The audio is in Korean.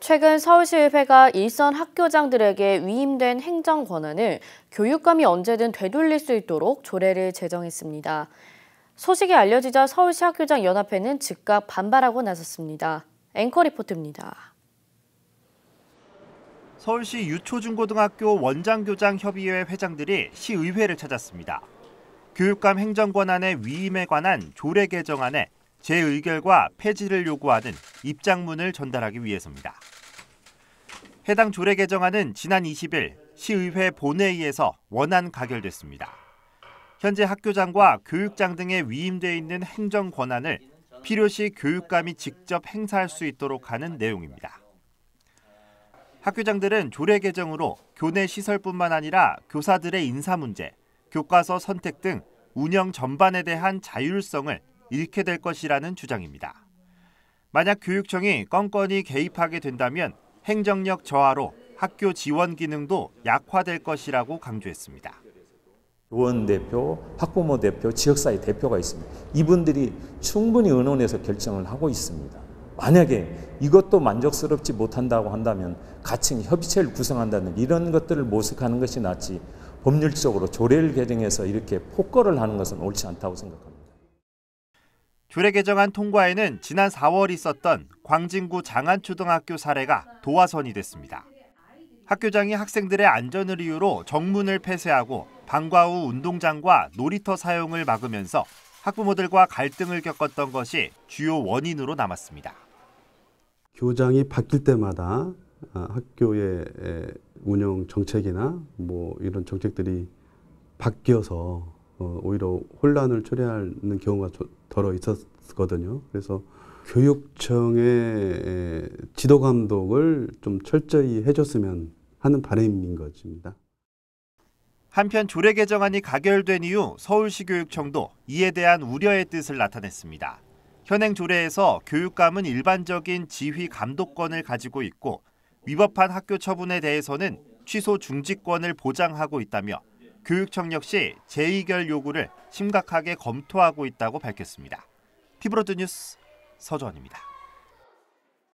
최근 서울시의회가 일선 학교장들에게 위임된 행정 권한을 교육감이 언제든 되돌릴 수 있도록 조례를 제정했습니다. 소식이 알려지자 서울시 학교장 연합회는 즉각 반발하고 나섰습니다. 앵커 리포트입니다. 서울시 유초중고등학교 원장교장 협의회 회장들이 시의회를 찾았습니다. 교육감 행정 권한의 위임에 관한 조례 개정안에 재의결과 폐지를 요구하는 입장문을 전달하기 위해서입니다. 해당 조례 개정안은 지난 20일 시의회 본회의에서 원안 가결됐습니다. 현재 학교장과 교육장 등에 위임돼 있는 행정 권한을 필요시 교육감이 직접 행사할 수 있도록 하는 내용입니다. 학교장들은 조례 개정으로 교내 시설뿐만 아니라 교사들의 인사 문제, 교과서 선택 등 운영 전반에 대한 자율성을 잃게 될 것이라는 주장입니다. 만약 교육청이 건건히 개입하게 된다면 행정력 저하로 학교 지원 기능도 약화될 것이라고 강조했습니다. 의원 대표, 학부모 대표, 지역사회 대표가 있습니다. 이분들이 충분히 의논해서 결정을 하고 있습니다. 만약에 이것도 만족스럽지 못한다고 한다면 같이 협의체를 구성한다는 이런 것들을 모색하는 것이 낫지 법률적으로 조례를 개정해서 이렇게 폭거를 하는 것은 옳지 않다고 생각합니다. 규례 개정안 통과에는 지난 4월 있었던 광진구 장안초등학교 사례가 도화선이 됐습니다. 학교장이 학생들의 안전을 이유로 정문을 폐쇄하고 방과 후 운동장과 놀이터 사용을 막으면서 학부모들과 갈등을 겪었던 것이 주요 원인으로 남았습니다. 교장이 바뀔 때마다 아, 학교의 운영 정책이나 뭐 이런 정책들이 바뀌어서 어, 오히려 혼란을 초래하는 경우가 더러 있었거든요. 그래서 교육청의 지도 감독을 좀 철저히 해줬으면 하는 바람인 것입니다. 한편 조례 개정안이 가결된 이후 서울시 교육청도 이에 대한 우려의 뜻을 나타냈습니다. 현행 조례에서 교육감은 일반적인 지휘 감독권을 가지고 있고 위법한 학교 처분에 대해서는 취소 중지권을 보장하고 있다며 교육청 역시 재의결 요구를 심각하게 검토하고 있다고 밝혔습니다. 티브로드 뉴스 서전입니다.